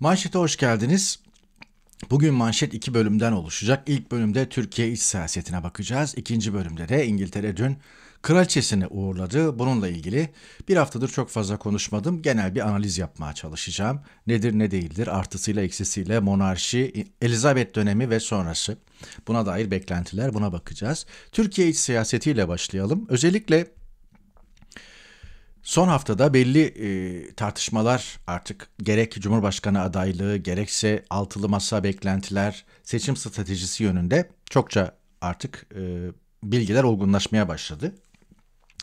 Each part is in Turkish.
Manşete hoş geldiniz. Bugün manşet iki bölümden oluşacak. İlk bölümde Türkiye iç siyasetine bakacağız. İkinci bölümde de İngiltere dün kraliçesini uğurladı. Bununla ilgili bir haftadır çok fazla konuşmadım. Genel bir analiz yapmaya çalışacağım. Nedir ne değildir artısıyla eksisiyle monarşi, Elizabeth dönemi ve sonrası. Buna dair beklentiler buna bakacağız. Türkiye iç siyasetiyle başlayalım. Özellikle Son haftada belli e, tartışmalar artık gerek Cumhurbaşkanı adaylığı gerekse altılı masa beklentiler seçim stratejisi yönünde çokça artık e, bilgiler olgunlaşmaya başladı.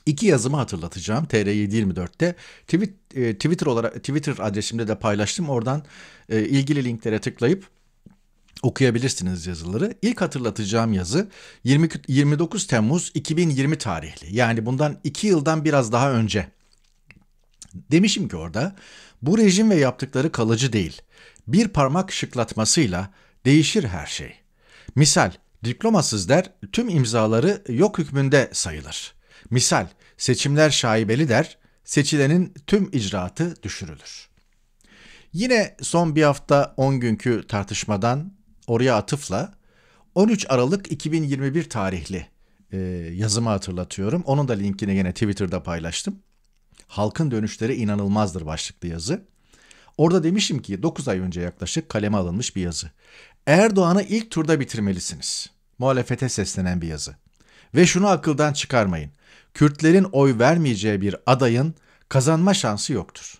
İki yazımı hatırlatacağım TR724'te tweet, e, Twitter olarak Twitter adresimde de paylaştım. Oradan e, ilgili linklere tıklayıp okuyabilirsiniz yazıları. İlk hatırlatacağım yazı 20, 29 Temmuz 2020 tarihli. Yani bundan iki yıldan biraz daha önce Demişim ki orada bu rejim ve yaptıkları kalıcı değil. Bir parmak şıklatmasıyla değişir her şey. Misal diplomasız der tüm imzaları yok hükmünde sayılır. Misal seçimler şaibeli der seçilenin tüm icraatı düşürülür. Yine son bir hafta 10 günkü tartışmadan oraya atıfla 13 Aralık 2021 tarihli e, yazımı hatırlatıyorum. Onun da linkini yine Twitter'da paylaştım. Halkın dönüşleri inanılmazdır başlıklı yazı. Orada demişim ki 9 ay önce yaklaşık kaleme alınmış bir yazı. Erdoğan'ı ilk turda bitirmelisiniz. Muhalefete seslenen bir yazı. Ve şunu akıldan çıkarmayın. Kürtlerin oy vermeyeceği bir adayın kazanma şansı yoktur.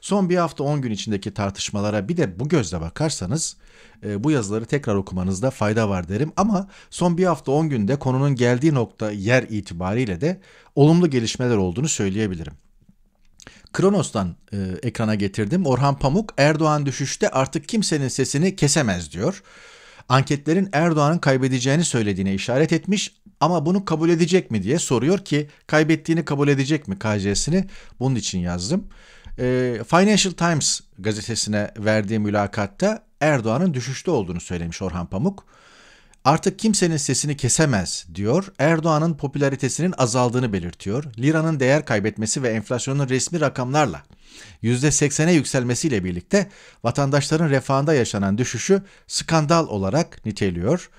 Son bir hafta 10 gün içindeki tartışmalara bir de bu gözle bakarsanız e, bu yazıları tekrar okumanızda fayda var derim. Ama son bir hafta 10 günde konunun geldiği nokta yer itibariyle de olumlu gelişmeler olduğunu söyleyebilirim. Kronos'tan e, ekrana getirdim. Orhan Pamuk Erdoğan düşüşte artık kimsenin sesini kesemez diyor. Anketlerin Erdoğan'ın kaybedeceğini söylediğine işaret etmiş ama bunu kabul edecek mi diye soruyor ki kaybettiğini kabul edecek mi KC'sini bunun için yazdım. E, Financial Times gazetesine verdiği mülakatta Erdoğan'ın düşüşte olduğunu söylemiş Orhan Pamuk artık kimsenin sesini kesemez diyor. Erdoğan'ın popülaritesinin azaldığını belirtiyor. Liranın değer kaybetmesi ve enflasyonun resmi rakamlarla %80'e yükselmesiyle birlikte vatandaşların refahında yaşanan düşüşü skandal olarak niteliyor.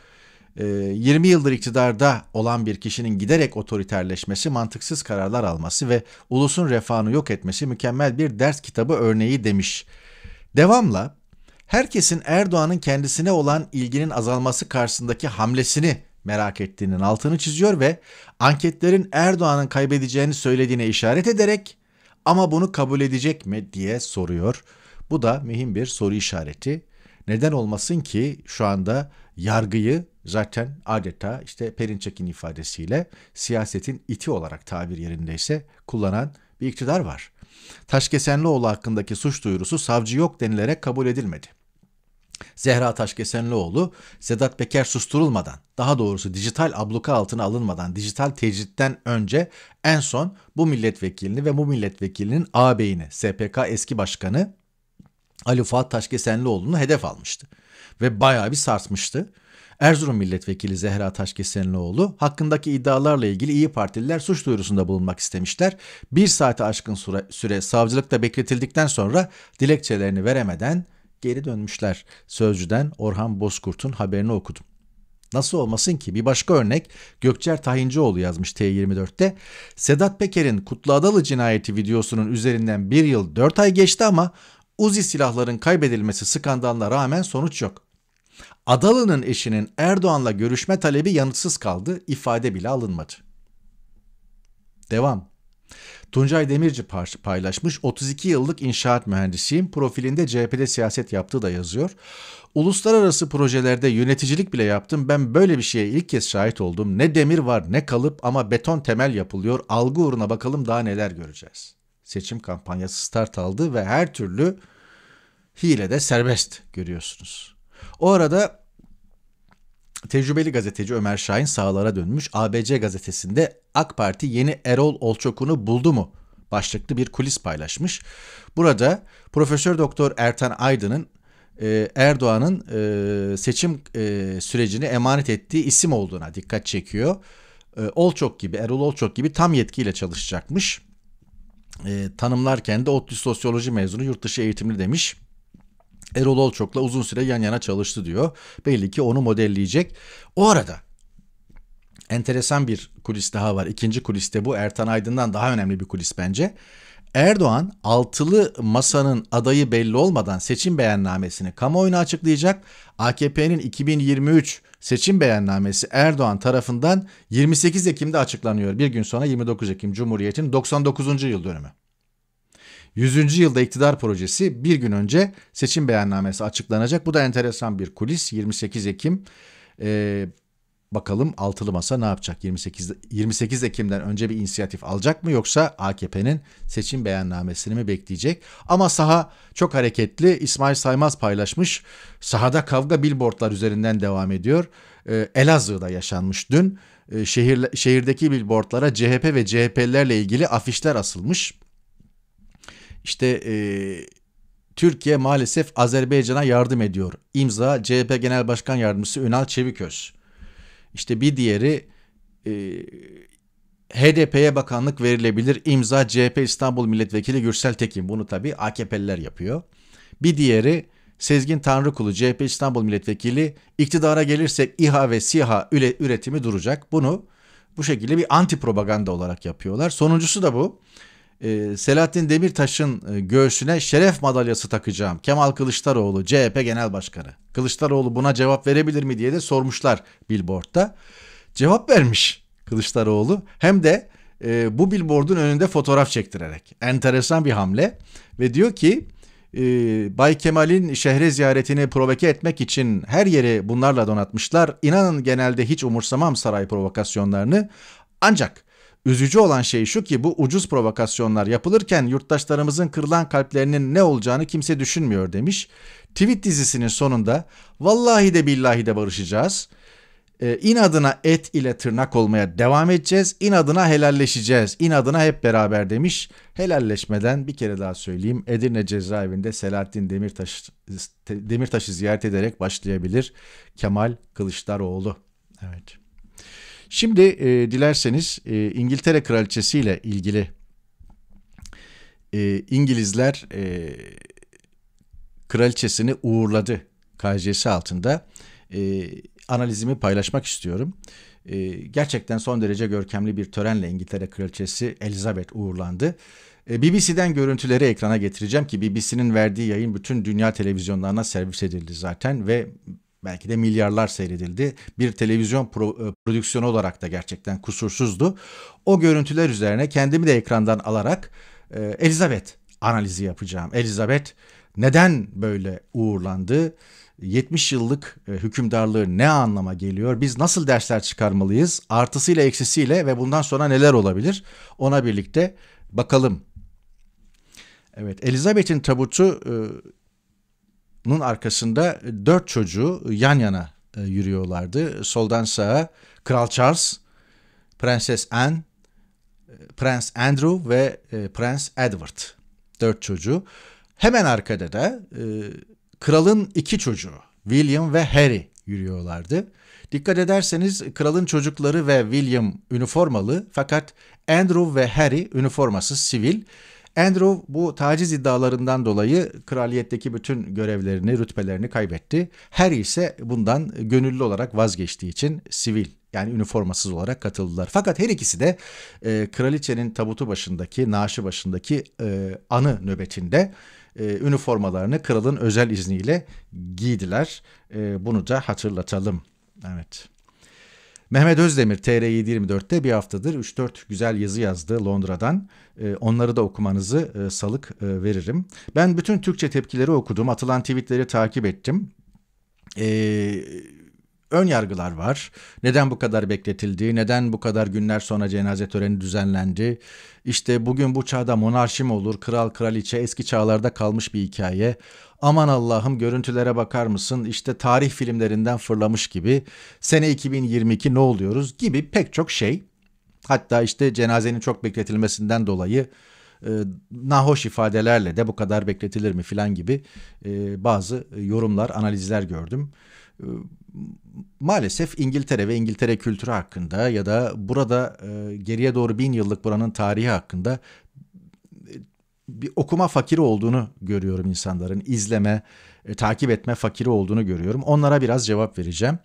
20 ee, yıldır iktidarda olan bir kişinin giderek otoriterleşmesi, mantıksız kararlar alması ve ulusun refahını yok etmesi mükemmel bir ders kitabı örneği demiş. Devamla herkesin Erdoğan'ın kendisine olan ilginin azalması karşısındaki hamlesini merak ettiğinin altını çiziyor ve anketlerin Erdoğan'ın kaybedeceğini söylediğine işaret ederek ama bunu kabul edecek mi diye soruyor. Bu da mühim bir soru işareti. Neden olmasın ki şu anda yargıyı zaten adeta işte Perinçek'in ifadesiyle siyasetin iti olarak tabir yerindeyse kullanan bir iktidar var. Taşkesenlioğlu hakkındaki suç duyurusu savcı yok denilerek kabul edilmedi. Zehra Taşkesenlioğlu, Sedat Peker susturulmadan, daha doğrusu dijital abluka altına alınmadan, dijital tecritten önce en son bu milletvekilini ve bu milletvekilinin ağabeyini, SPK eski başkanı Ali Fuat Taşkesenlioğlu'nu hedef almıştı. Ve bayağı bir sarsmıştı. Erzurum milletvekili Zehra Taşkesenlioğlu hakkındaki iddialarla ilgili İyi Partililer suç duyurusunda bulunmak istemişler. Bir saate aşkın süre, süre savcılıkta bekletildikten sonra dilekçelerini veremeden geri dönmüşler. Sözcüden Orhan Bozkurt'un haberini okudum. Nasıl olmasın ki? Bir başka örnek Gökçer Tahincioğlu yazmış T24'te. Sedat Peker'in Kutlu Adalı cinayeti videosunun üzerinden bir yıl dört ay geçti ama Uzi silahların kaybedilmesi skandalına rağmen sonuç yok. Adalı'nın eşinin Erdoğan'la görüşme talebi yanıtsız kaldı, ifade bile alınmadı. Devam. Tuncay Demirci paylaşmış. 32 yıllık inşaat mühendisiyim. Profilinde CHP'de siyaset yaptığı da yazıyor. Uluslararası projelerde yöneticilik bile yaptım. Ben böyle bir şeye ilk kez şahit oldum. Ne demir var ne kalıp ama beton temel yapılıyor. Algı uğruna bakalım daha neler göreceğiz. Seçim kampanyası start aldı ve her türlü hile de serbest görüyorsunuz. O arada Tecrübeli gazeteci Ömer Şahin sağlara dönmüş ABC gazetesinde AK Parti yeni Erol Olçokun'u buldu mu başlıklı bir kulis paylaşmış. Burada Profesör Doktor Ertan Aydın'ın e, Erdoğan'ın e, seçim e, sürecini emanet ettiği isim olduğuna dikkat çekiyor. Olçok gibi, Erol Olçok gibi tam yetkiyle çalışacakmış. Tanımlarken de ODTÜ Sosyoloji mezunu yurt dışı eğitimli demiş. Erol Olçok'la uzun süre yan yana çalıştı diyor. Belli ki onu modelleyecek. O arada enteresan bir kulis daha var. İkinci kuliste bu Ertan Aydın'dan daha önemli bir kulis bence. Erdoğan altılı masanın adayı belli olmadan seçim beyannamesini kamuoyuna açıklayacak. AKP'nin 2023 seçim beyannamesi Erdoğan tarafından 28 Ekim'de açıklanıyor. Bir gün sonra 29 Ekim Cumhuriyet'in 99. yıl dönümü. 100. yılda iktidar projesi bir gün önce seçim beyannamesi açıklanacak. Bu da enteresan bir kulis. 28 Ekim e, bakalım altılı masa ne yapacak? 28 28 Ekim'den önce bir inisiyatif alacak mı yoksa AKP'nin seçim beyannamesini mi bekleyecek? Ama saha çok hareketli. İsmail Saymaz paylaşmış. Sahada kavga billboardlar üzerinden devam ediyor. Ee, Elazığ'da yaşanmış dün. Ee, şehir şehirdeki billboardlara CHP ve CHP'lerle ilgili afişler asılmış. İşte e, Türkiye maalesef Azerbaycan'a yardım ediyor. İmza CHP Genel Başkan Yardımcısı Ünal Çeviköz. İşte bir diğeri e, HDP'ye bakanlık verilebilir. İmza CHP İstanbul Milletvekili Gürsel Tekin. Bunu tabii AKP'liler yapıyor. Bir diğeri Sezgin Tanrıkulu CHP İstanbul Milletvekili iktidara gelirsek İHA ve SİHA üretimi duracak. Bunu bu şekilde bir anti propaganda olarak yapıyorlar. Sonuncusu da bu. Ee, Selahattin Demirtaş'ın e, göğsüne şeref madalyası takacağım. Kemal Kılıçdaroğlu CHP Genel Başkanı. Kılıçdaroğlu buna cevap verebilir mi diye de sormuşlar billboardda. Cevap vermiş Kılıçdaroğlu hem de e, bu billboardun önünde fotoğraf çektirerek. Enteresan bir hamle ve diyor ki e, Bay Kemal'in şehre ziyaretini provoke etmek için her yeri bunlarla donatmışlar. İnanın genelde hiç umursamam saray provokasyonlarını. Ancak Üzücü olan şey şu ki bu ucuz provokasyonlar yapılırken yurttaşlarımızın kırılan kalplerinin ne olacağını kimse düşünmüyor demiş. Tweet dizisinin sonunda vallahi de billahi de barışacağız. E, inadına et ile tırnak olmaya devam edeceğiz. İnadına helalleşeceğiz. İnadına hep beraber demiş. Helalleşmeden bir kere daha söyleyeyim. Edirne cezaevinde Selahattin Demirtaş Demirtaş'ı ziyaret ederek başlayabilir Kemal Kılıçdaroğlu. Evet. Şimdi e, dilerseniz e, İngiltere Kraliçesi ile ilgili e, İngilizler e, kraliçesini uğurladı KJ'si altında. E, analizimi paylaşmak istiyorum. E, gerçekten son derece görkemli bir törenle İngiltere Kraliçesi Elizabeth uğurlandı. E, BBC'den görüntüleri ekrana getireceğim ki BBC'nin verdiği yayın bütün dünya televizyonlarına servis edildi zaten ve belki de milyarlar seyredildi. Bir televizyon pro, e, prodüksiyonu olarak da gerçekten kusursuzdu. O görüntüler üzerine kendimi de ekrandan alarak e, Elizabeth analizi yapacağım. Elizabeth neden böyle uğurlandı? 70 yıllık e, hükümdarlığı ne anlama geliyor? Biz nasıl dersler çıkarmalıyız? Artısıyla eksisiyle ve bundan sonra neler olabilir? Ona birlikte bakalım. Evet Elizabeth'in tabutu e, bunun arkasında e, dört çocuğu e, yan yana e, yürüyorlardı. Soldan sağa Kral Charles, Prenses Anne, Prens Andrew ve Prens Edward. Dört çocuğu. Hemen arkada da kralın iki çocuğu William ve Harry yürüyorlardı. Dikkat ederseniz kralın çocukları ve William üniformalı fakat Andrew ve Harry üniformasız sivil. Andrew bu taciz iddialarından dolayı kraliyetteki bütün görevlerini, rütbelerini kaybetti. Harry ise bundan gönüllü olarak vazgeçtiği için sivil yani üniformasız olarak katıldılar. Fakat her ikisi de e, kraliçenin tabutu başındaki, naaşı başındaki e, anı nöbetinde e, üniformalarını kralın özel izniyle giydiler. E, bunu da hatırlatalım. Evet. Mehmet Özdemir TR724'te bir haftadır 3-4 güzel yazı yazdı Londra'dan. Ee, onları da okumanızı e, salık e, veririm. Ben bütün Türkçe tepkileri okudum. Atılan tweetleri takip ettim. Eee ön yargılar var. Neden bu kadar bekletildi? Neden bu kadar günler sonra cenaze töreni düzenlendi? İşte bugün bu çağda monarşi mi olur? Kral kraliçe eski çağlarda kalmış bir hikaye. Aman Allah'ım görüntülere bakar mısın? İşte tarih filmlerinden fırlamış gibi. Sene 2022 ne oluyoruz? Gibi pek çok şey. Hatta işte cenazenin çok bekletilmesinden dolayı e, nahoş ifadelerle de bu kadar bekletilir mi filan gibi e, bazı e, yorumlar, analizler gördüm. Ee, maalesef İngiltere ve İngiltere kültürü hakkında ya da burada e, geriye doğru bin yıllık buranın tarihi hakkında e, bir okuma fakiri olduğunu görüyorum insanların izleme e, takip etme fakiri olduğunu görüyorum. Onlara biraz cevap vereceğim.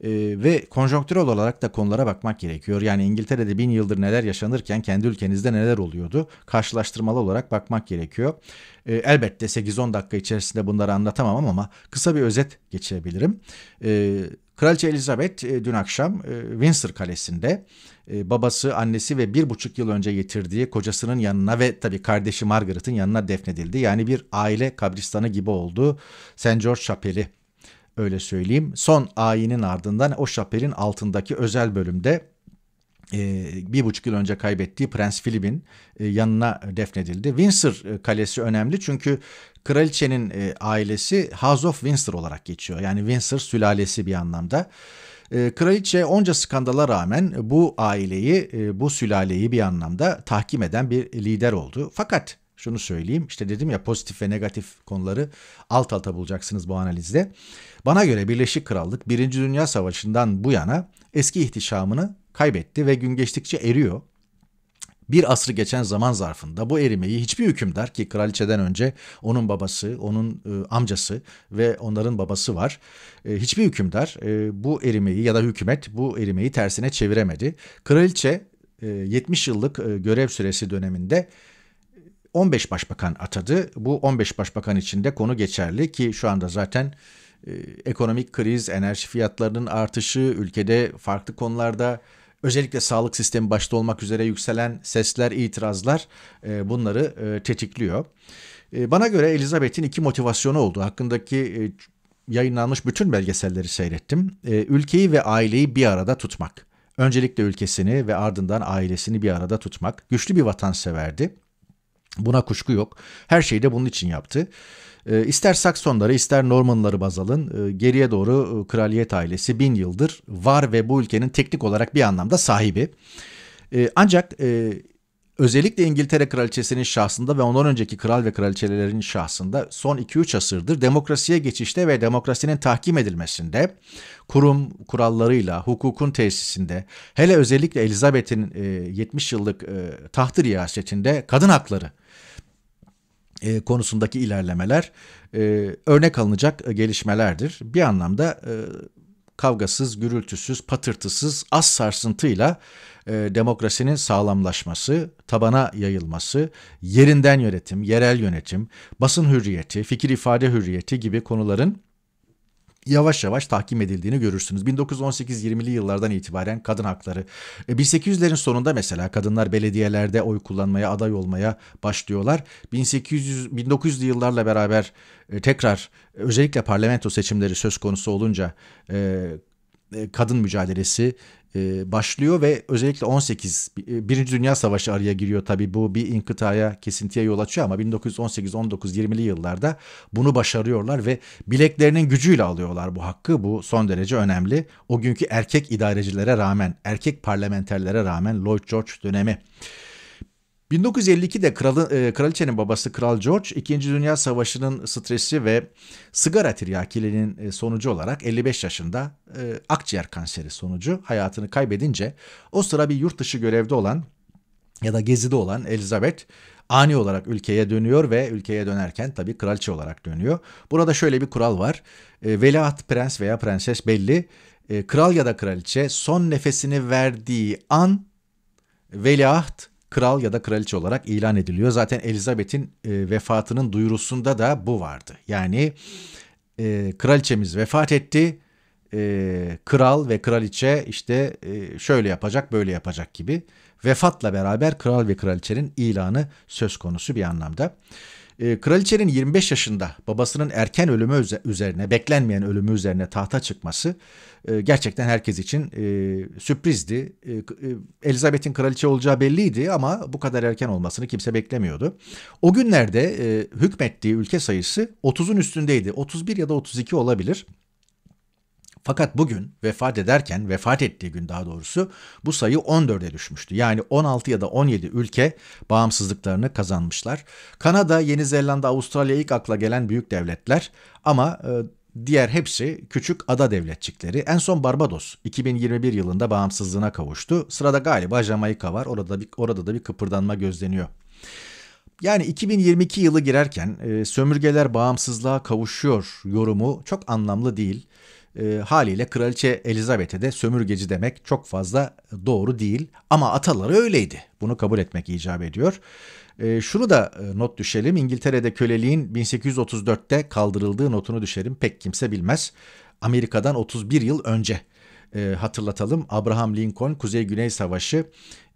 E, ve konjonktürel olarak da konulara bakmak gerekiyor. Yani İngiltere'de bin yıldır neler yaşanırken kendi ülkenizde neler oluyordu? Karşılaştırmalı olarak bakmak gerekiyor. E, elbette 8-10 dakika içerisinde bunları anlatamam ama kısa bir özet geçebilirim. Evet Kraliçe Elizabeth e, dün akşam e, Windsor Kalesi'nde e, babası, annesi ve bir buçuk yıl önce getirdiği kocasının yanına ve tabii kardeşi Margaret'ın yanına defnedildi. Yani bir aile kabristanı gibi oldu St. George Şapeli öyle söyleyeyim. Son ayinin ardından o şapelin altındaki özel bölümde ee, bir buçuk yıl önce kaybettiği Prens Philip'in e, yanına defnedildi. Windsor e, Kalesi önemli çünkü kraliçenin e, ailesi House of Windsor olarak geçiyor. Yani Windsor sülalesi bir anlamda. E, kraliçe onca skandala rağmen bu aileyi, e, bu sülaleyi bir anlamda tahkim eden bir lider oldu. Fakat şunu söyleyeyim. işte dedim ya pozitif ve negatif konuları alt alta bulacaksınız bu analizde. Bana göre Birleşik Krallık 1. Dünya Savaşı'ndan bu yana eski ihtişamını kaybetti ve gün geçtikçe eriyor. Bir asrı geçen zaman zarfında bu erimeyi hiçbir hükümdar ki kraliçeden önce onun babası, onun e, amcası ve onların babası var. E, hiçbir hükümdar e, bu erimeyi ya da hükümet bu erimeyi tersine çeviremedi. Kraliçe e, 70 yıllık e, görev süresi döneminde 15 e, başbakan atadı. Bu 15 başbakan içinde konu geçerli ki şu anda zaten e, ekonomik kriz, enerji fiyatlarının artışı, ülkede farklı konularda özellikle sağlık sistemi başta olmak üzere yükselen sesler, itirazlar e, bunları e, tetikliyor. E, bana göre Elizabeth'in iki motivasyonu oldu. Hakkındaki e, yayınlanmış bütün belgeselleri seyrettim. E, ülkeyi ve aileyi bir arada tutmak. Öncelikle ülkesini ve ardından ailesini bir arada tutmak. Güçlü bir vatanseverdi. Buna kuşku yok. Her şeyi de bunun için yaptı. E, ister Saksonları ister Normanları baz alın. E, geriye doğru e, kraliyet ailesi bin yıldır var ve bu ülkenin teknik olarak bir anlamda sahibi. E, ancak e, özellikle İngiltere kraliçesinin şahsında ve ondan önceki kral ve kraliçelerin şahsında son 2-3 asırdır demokrasiye geçişte ve demokrasinin tahkim edilmesinde, kurum kurallarıyla, hukukun tesisinde, hele özellikle Elizabeth'in e, 70 yıllık e, tahtı riyasetinde kadın hakları e, konusundaki ilerlemeler e, örnek alınacak e, gelişmelerdir. Bir anlamda e, kavgasız, gürültüsüz, patırtısız, az sarsıntıyla e, demokrasinin sağlamlaşması, tabana yayılması, yerinden yönetim, yerel yönetim, basın hürriyeti, fikir ifade hürriyeti gibi konuların yavaş yavaş tahkim edildiğini görürsünüz. 1918-20'li yıllardan itibaren kadın hakları. 1800'lerin e, sonunda mesela kadınlar belediyelerde oy kullanmaya, aday olmaya başlıyorlar. 1800 1900'lü yıllarla beraber e, tekrar e, özellikle parlamento seçimleri söz konusu olunca e, kadın mücadelesi e, başlıyor ve özellikle 18 e, Birinci Dünya Savaşı araya giriyor tabi bu bir inkıtaya kesintiye yol açıyor ama 1918 19 20'li yıllarda bunu başarıyorlar ve bileklerinin gücüyle alıyorlar bu hakkı bu son derece önemli o günkü erkek idarecilere rağmen erkek parlamenterlere rağmen Lloyd George dönemi. 1952'de kral, e, kraliçenin babası Kral George, İkinci Dünya Savaşı'nın stresi ve sigara tiryakiliğinin e, sonucu olarak 55 yaşında e, akciğer kanseri sonucu hayatını kaybedince o sıra bir yurt dışı görevde olan ya da gezide olan Elizabeth ani olarak ülkeye dönüyor ve ülkeye dönerken tabii kraliçe olarak dönüyor. Burada şöyle bir kural var. E, veliaht prens veya prenses belli. E, kral ya da kraliçe son nefesini verdiği an veliaht kral ya da kraliçe olarak ilan ediliyor. Zaten Elizabeth'in e, vefatının duyurusunda da bu vardı. Yani e, kraliçemiz vefat etti. E, kral ve kraliçe işte e, şöyle yapacak böyle yapacak gibi. Vefatla beraber kral ve kraliçenin ilanı söz konusu bir anlamda. E, kraliçenin 25 yaşında babasının erken ölümü üzerine, beklenmeyen ölümü üzerine tahta çıkması e, gerçekten herkes için e, sürprizdi. E, e, Elizabeth'in kraliçe olacağı belliydi ama bu kadar erken olmasını kimse beklemiyordu. O günlerde e, hükmettiği ülke sayısı 30'un üstündeydi. 31 ya da 32 olabilir. Fakat bugün vefat ederken, vefat ettiği gün daha doğrusu bu sayı 14'e düşmüştü. Yani 16 ya da 17 ülke bağımsızlıklarını kazanmışlar. Kanada, Yeni Zelanda, Avustralya ilk akla gelen büyük devletler ama e, diğer hepsi küçük ada devletçikleri. En son Barbados 2021 yılında bağımsızlığına kavuştu. Sırada galiba Jamaika var. Orada bir, orada da bir kıpırdanma gözleniyor. Yani 2022 yılı girerken e, sömürgeler bağımsızlığa kavuşuyor yorumu çok anlamlı değil e, haliyle Kraliçe Elizabeth'e de sömürgeci demek çok fazla doğru değil. Ama ataları öyleydi. Bunu kabul etmek icap ediyor. E, şunu da e, not düşelim. İngiltere'de köleliğin 1834'te kaldırıldığı notunu düşelim. Pek kimse bilmez. Amerika'dan 31 yıl önce e, hatırlatalım. Abraham Lincoln Kuzey-Güney Savaşı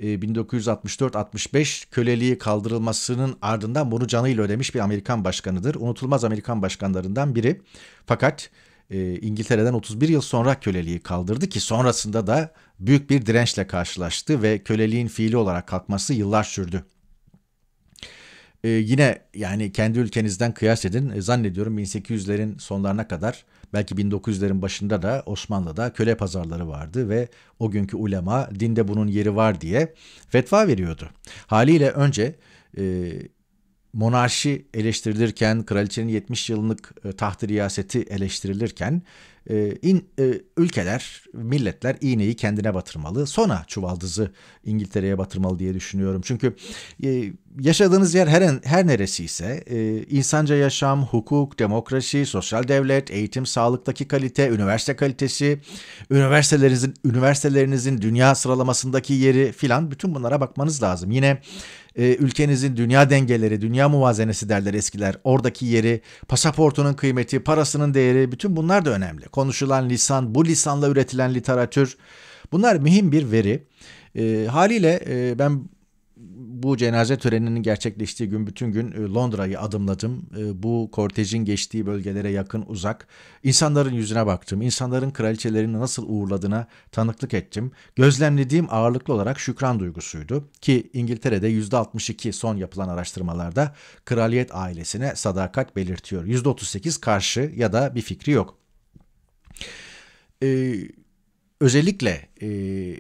e, 1964-65 köleliği kaldırılmasının ardından bunu canıyla ödemiş bir Amerikan başkanıdır. Unutulmaz Amerikan başkanlarından biri. Fakat e, İngiltere'den 31 yıl sonra köleliği kaldırdı ki sonrasında da büyük bir dirençle karşılaştı ve köleliğin fiili olarak kalkması yıllar sürdü. E, yine yani kendi ülkenizden kıyas edin e, zannediyorum 1800'lerin sonlarına kadar belki 1900'lerin başında da Osmanlı'da köle pazarları vardı ve o günkü ulema dinde bunun yeri var diye fetva veriyordu. Haliyle önce e, monarşi eleştirilirken, kraliçenin 70 yıllık e, taht riyaseti eleştirilirken e, in, e, ülkeler, milletler iğneyi kendine batırmalı. Sonra çuvaldızı İngiltere'ye batırmalı diye düşünüyorum. Çünkü e, yaşadığınız yer her, her neresi ise e, insanca yaşam, hukuk, demokrasi, sosyal devlet, eğitim, sağlıktaki kalite, üniversite kalitesi, üniversitelerinizin üniversitelerinizin dünya sıralamasındaki yeri filan bütün bunlara bakmanız lazım. Yine e, ülkenizin dünya dengeleri, dünya muvazenesi derler eskiler. Oradaki yeri, pasaportunun kıymeti, parasının değeri bütün bunlar da önemli konuşulan lisan, bu lisanla üretilen literatür bunlar mühim bir veri. E, haliyle e, ben bu cenaze töreninin gerçekleştiği gün bütün gün e, Londra'yı adımladım. E, bu kortejin geçtiği bölgelere yakın uzak. insanların yüzüne baktım. insanların kraliçelerini nasıl uğurladığına tanıklık ettim. Gözlemlediğim ağırlıklı olarak şükran duygusuydu. Ki İngiltere'de %62 son yapılan araştırmalarda kraliyet ailesine sadakat belirtiyor. %38 karşı ya da bir fikri yok e, özellikle e,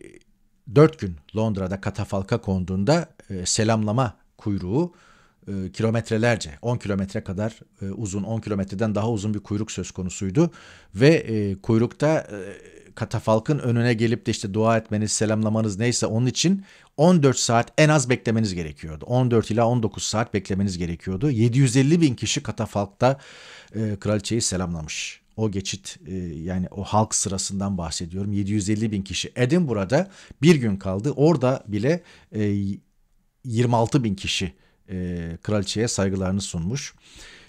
4 gün Londra'da katafalka konduğunda e, selamlama kuyruğu e, kilometrelerce 10 kilometre kadar e, uzun 10 kilometreden daha uzun bir kuyruk söz konusuydu ve e, kuyrukta e, katafalkın önüne gelip de işte dua etmeniz, selamlamanız neyse onun için 14 saat en az beklemeniz gerekiyordu. 14 ila 19 saat beklemeniz gerekiyordu. 750 bin kişi katafalkta e, kraliçeyi selamlamış o geçit e, yani o halk sırasından bahsediyorum 750 bin kişi Edinburgh'da bir gün kaldı orada bile e, 26 bin kişi e, kraliçeye saygılarını sunmuş.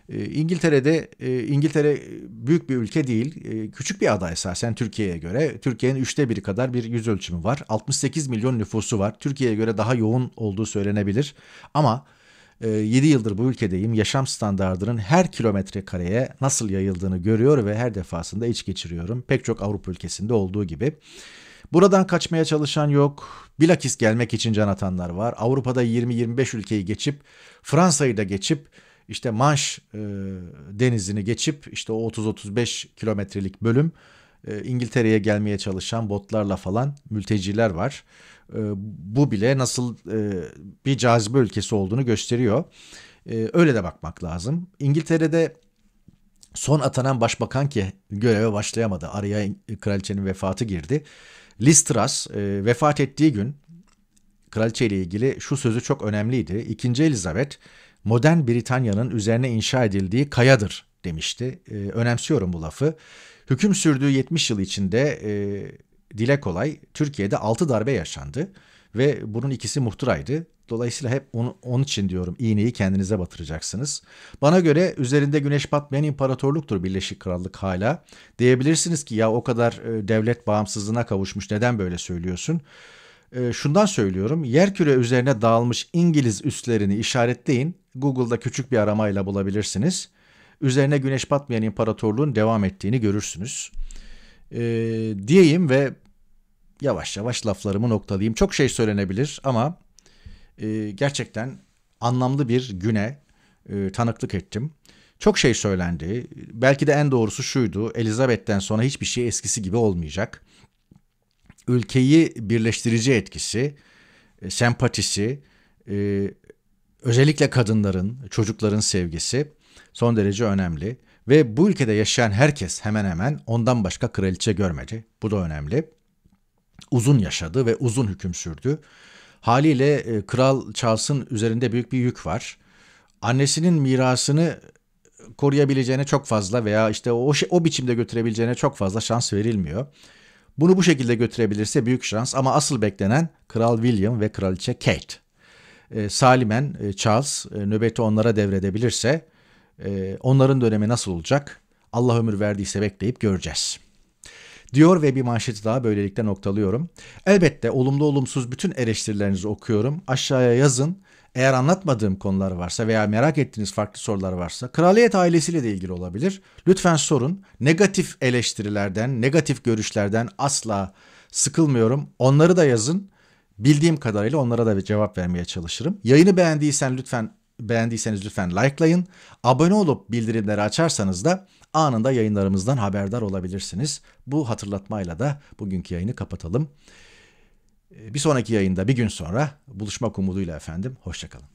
E, İngiltere'de e, İngiltere büyük bir ülke değil e, küçük bir ada esasen Türkiye'ye göre Türkiye'nin üçte biri kadar bir yüz ölçümü var 68 milyon nüfusu var Türkiye'ye göre daha yoğun olduğu söylenebilir ama 7 ee, yıldır bu ülkedeyim. Yaşam standartının her kilometre kareye nasıl yayıldığını görüyor ve her defasında iç geçiriyorum. Pek çok Avrupa ülkesinde olduğu gibi. Buradan kaçmaya çalışan yok. Bilakis gelmek için can atanlar var. Avrupa'da 20-25 ülkeyi geçip Fransa'yı da geçip işte Manş e, denizini geçip işte o 30-35 kilometrelik bölüm ee, İngiltere'ye gelmeye çalışan botlarla falan mülteciler var. Ee, bu bile nasıl e, bir cazibe ülkesi olduğunu gösteriyor. Ee, öyle de bakmak lazım. İngiltere'de son atanan başbakan ki göreve başlayamadı. Araya kraliçenin vefatı girdi. Liz Truss e, vefat ettiği gün kraliçe ile ilgili şu sözü çok önemliydi. İkinci Elizabeth modern Britanya'nın üzerine inşa edildiği kayadır demişti. önemsiyorum bu lafı. Hüküm sürdüğü 70 yıl içinde e, dile kolay Türkiye'de 6 darbe yaşandı ve bunun ikisi muhtıraydı. Dolayısıyla hep onu, onun için diyorum iğneyi kendinize batıracaksınız. Bana göre üzerinde güneş batmayan imparatorluktur Birleşik Krallık hala. Diyebilirsiniz ki ya o kadar e, devlet bağımsızlığına kavuşmuş neden böyle söylüyorsun? E, şundan söylüyorum yerküre üzerine dağılmış İngiliz üslerini işaretleyin. Google'da küçük bir aramayla bulabilirsiniz üzerine güneş batmayan imparatorluğun devam ettiğini görürsünüz. E, diyeyim ve yavaş yavaş laflarımı noktalayayım. Çok şey söylenebilir ama e, gerçekten anlamlı bir güne e, tanıklık ettim. Çok şey söylendi. Belki de en doğrusu şuydu. Elizabeth'ten sonra hiçbir şey eskisi gibi olmayacak. Ülkeyi birleştirici etkisi, e, sempatisi, e, özellikle kadınların, çocukların sevgisi son derece önemli. Ve bu ülkede yaşayan herkes hemen hemen ondan başka kraliçe görmedi. Bu da önemli. Uzun yaşadı ve uzun hüküm sürdü. Haliyle e, Kral Charles'ın üzerinde büyük bir yük var. Annesinin mirasını e, koruyabileceğine çok fazla veya işte o, o biçimde götürebileceğine çok fazla şans verilmiyor. Bunu bu şekilde götürebilirse büyük şans ama asıl beklenen Kral William ve Kraliçe Kate. E, salimen e, Charles e, nöbeti onlara devredebilirse ee, onların dönemi nasıl olacak? Allah ömür verdiyse bekleyip göreceğiz. Diyor ve bir manşeti daha böylelikle noktalıyorum. Elbette olumlu olumsuz bütün eleştirilerinizi okuyorum. Aşağıya yazın. Eğer anlatmadığım konular varsa veya merak ettiğiniz farklı sorular varsa kraliyet ailesiyle de ilgili olabilir. Lütfen sorun. Negatif eleştirilerden, negatif görüşlerden asla sıkılmıyorum. Onları da yazın. Bildiğim kadarıyla onlara da bir cevap vermeye çalışırım. Yayını beğendiysen lütfen Beğendiyseniz lütfen likelayın. Abone olup bildirimleri açarsanız da anında yayınlarımızdan haberdar olabilirsiniz. Bu hatırlatmayla da bugünkü yayını kapatalım. Ee, bir sonraki yayında bir gün sonra buluşmak umuduyla efendim. Hoşçakalın.